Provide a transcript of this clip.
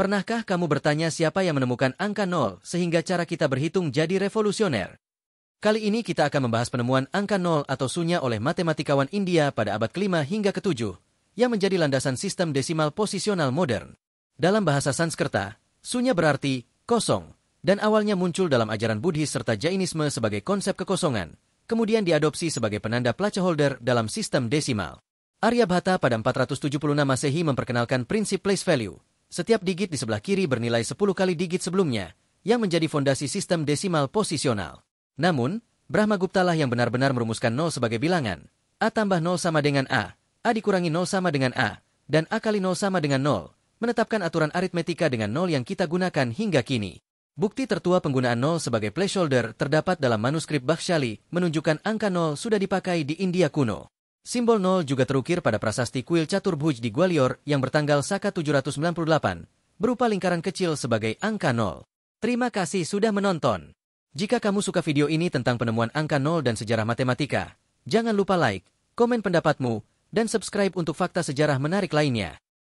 Pernahkah kamu bertanya siapa yang menemukan angka nol sehingga cara kita berhitung jadi revolusioner? Kali ini kita akan membahas penemuan angka nol atau sunya oleh matematikawan India pada abad kelima hingga ketujuh, yang menjadi landasan sistem desimal posisional modern. Dalam bahasa Sanskerta, sunya berarti kosong, dan awalnya muncul dalam ajaran Buddhis serta Jainisme sebagai konsep kekosongan, kemudian diadopsi sebagai penanda placeholder dalam sistem desimal. Arya Bhatta pada 476 Masehi memperkenalkan prinsip place value, setiap digit di sebelah kiri bernilai 10 kali digit sebelumnya, yang menjadi fondasi sistem desimal posisional. Namun, Brahma Gupta lah yang benar-benar merumuskan 0 sebagai bilangan. A tambah 0 sama dengan A, A dikurangi 0 sama dengan A, dan A kali 0 sama dengan 0, menetapkan aturan aritmetika dengan 0 yang kita gunakan hingga kini. Bukti tertua penggunaan 0 sebagai placeholder terdapat dalam manuskrip Bakhshali menunjukkan angka 0 sudah dipakai di India kuno. Simbol nol juga terukir pada prasasti kuil Chaturbhuj di Gwalior yang bertanggal Saka 798, berupa lingkaran kecil sebagai angka nol. Terima kasih sudah menonton. Jika kamu suka video ini tentang penemuan angka nol dan sejarah matematika, jangan lupa like, komen pendapatmu, dan subscribe untuk fakta sejarah menarik lainnya.